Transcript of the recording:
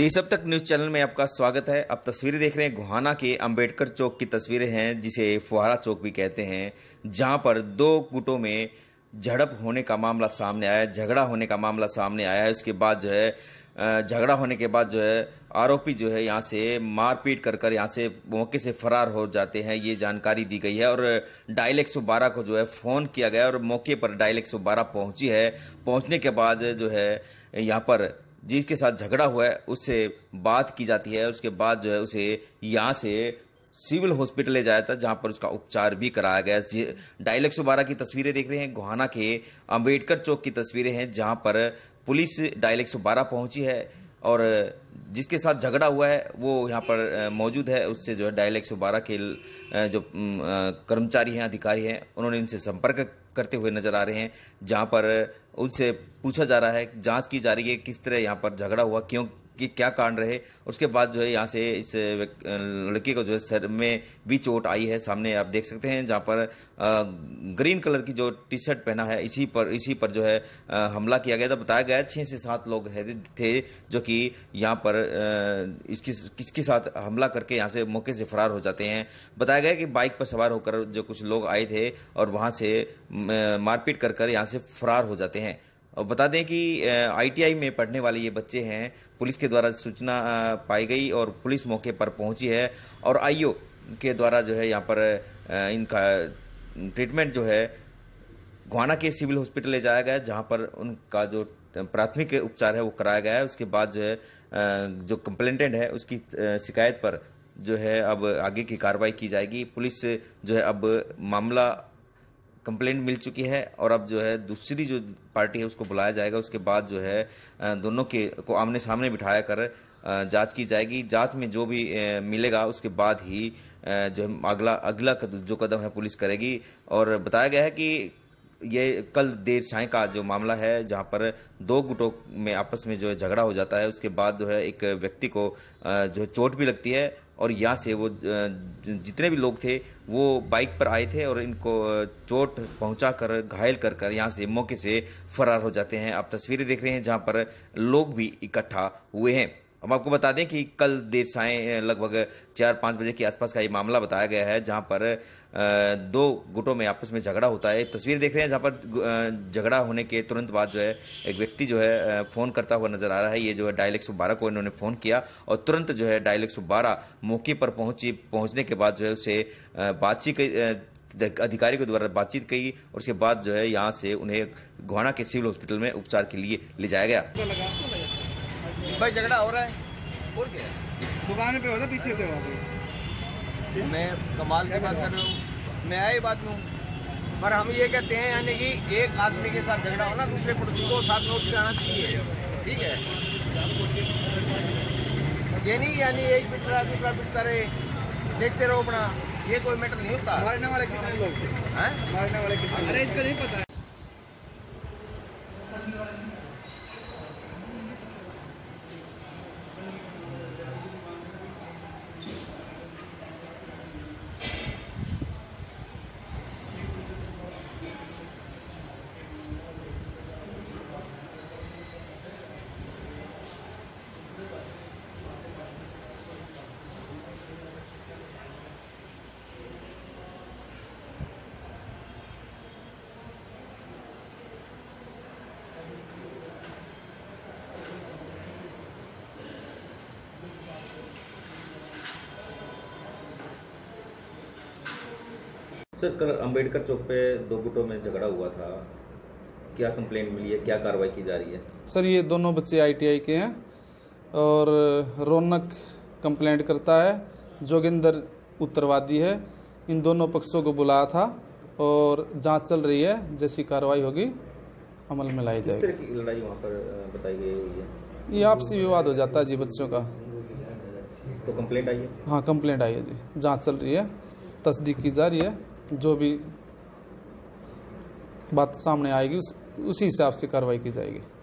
देश अब तक न्यूज चैनल में आपका स्वागत है आप तस्वीरें देख रहे हैं गोहाना के अंबेडकर चौक की तस्वीरें हैं जिसे फुहारा चौक भी कहते हैं जहां पर दो गुटों में झड़प होने का मामला सामने आया झगड़ा होने का मामला सामने आया है उसके बाद जो है झगड़ा होने के बाद जो है आरोपी जो है यहाँ से मारपीट कर कर यहाँ से मौके से फरार हो जाते हैं ये जानकारी दी गई है और डायल एक को जो है फ़ोन किया गया और मौके पर डायल एक पहुंची है पहुंचने के बाद जो है यहाँ पर जिसके साथ झगड़ा हुआ है उससे बात की जाती है उसके बाद जो है उसे यहाँ से सिविल हॉस्पिटल ले जाया था जहाँ पर उसका उपचार भी कराया गया डायल बारह की तस्वीरें देख रहे हैं गोहाना के अम्बेडकर चौक की तस्वीरें हैं जहाँ पर पुलिस डायल बारह पहुंची है और जिसके साथ झगड़ा हुआ है वो यहाँ पर मौजूद है उससे जो है डायल बारह के जो कर्मचारी हैं अधिकारी हैं उन्होंने उनसे संपर्क करते हुए नजर आ रहे हैं जहां पर उनसे पूछा जा रहा है जांच की जा रही है किस तरह यहां पर झगड़ा हुआ क्यों कि क्या कारण रहे उसके बाद जो है यहाँ से इस लड़के को जो है सर में भी चोट आई है सामने आप देख सकते हैं जहाँ पर ग्रीन कलर की जो टी शर्ट पहना है इसी पर इसी पर जो है हमला किया गया था बताया गया छः से सात लोग थे जो कि यहाँ पर इसकी किसके साथ हमला करके यहाँ से मौके से फरार हो जाते हैं बताया गया कि बाइक पर सवार होकर जो कुछ लोग आए थे और वहाँ से मारपीट कर कर यहाँ से फरार हो जाते हैं और बता दें कि आईटीआई में पढ़ने वाले ये बच्चे हैं पुलिस के द्वारा सूचना पाई गई और पुलिस मौके पर पहुंची है और आईओ के द्वारा जो है यहाँ पर इनका ट्रीटमेंट जो है गुहाना के सिविल हॉस्पिटल ले जाया गया जहाँ पर उनका जो प्राथमिक उपचार है वो कराया गया है उसके बाद जो है जो कंप्लेंटेंट है उसकी शिकायत पर जो है अब आगे की कार्रवाई की जाएगी पुलिस जो है अब मामला कंप्लेंट मिल चुकी है और अब जो है दूसरी जो पार्टी है उसको बुलाया जाएगा उसके बाद जो है दोनों के को आमने सामने बिठाया कर जांच की जाएगी जांच में जो भी मिलेगा उसके बाद ही जो अगला अगला जो कदम है पुलिस करेगी और बताया गया है कि ये कल देर शाय का जो मामला है जहां पर दो गुटों में आपस में जो है झगड़ा हो जाता है उसके बाद जो है एक व्यक्ति को जो चोट भी लगती है और यहाँ से वो जितने भी लोग थे वो बाइक पर आए थे और इनको चोट पहुँचा कर घायल कर कर यहाँ से मौके से फरार हो जाते हैं आप तस्वीरें देख रहे हैं जहाँ पर लोग भी इकट्ठा हुए हैं हम आपको बता दें कि कल देर साय लगभग चार पाँच बजे के आसपास का ये मामला बताया गया है जहां पर दो गुटों में आपस में झगड़ा होता है तस्वीर देख रहे हैं जहां पर झगड़ा होने के तुरंत बाद जो है एक व्यक्ति जो है फ़ोन करता हुआ नजर आ रहा है ये जो है डायल एक को इन्होंने फ़ोन किया और तुरंत जो है डायल एक मौके पर पहुंची पहुंचने के बाद जो है उसे बातचीत अधिकारी के द्वारा बातचीत की और उसके बाद जो है यहाँ से उन्हें घोड़ा के सिविल हॉस्पिटल में उपचार के लिए ले जाया गया भाई झगड़ा हो रहा है और क्या दुकान पे होता तो पीछे से मैं कमाल की बात कर रहा हूँ मैं आई बात में पर हम ये कहते हैं यानी कि एक आदमी के साथ झगड़ा होना दूसरे पड़ोसी को साथ नोट आना चाहिए ठीक है ये नहीं यानी एक पिट रहा दूसरा बिट रहे देखते रहो अपना ये कोई मैटर नहीं होता मारने वाले कितने लोग हैं हाँ? मारने वाले कितने अरे इसका नहीं पता सर कल अम्बेडकर चौक पे दो गुटों में झगड़ा हुआ था क्या कंप्लेंट मिली है क्या कार्रवाई की जा रही है सर ये दोनों बच्चे आईटीआई के हैं और रौनक कंप्लेंट करता है जोगिंदर उत्तरवादी है इन दोनों पक्षों को बुलाया था और जांच चल रही है जैसी कार्रवाई होगी अमल में लाई जाएगी लड़ाई वहाँ पर बताई गई हुई है ये आपसी विवाद हो जाता है जी बच्चों का तो कंप्लेंट आई है हाँ कंप्लेंट आई है जी जांच चल रही है तस्दीक की जा रही है जो भी बात सामने आएगी उस उसी हिसाब से कार्रवाई की जाएगी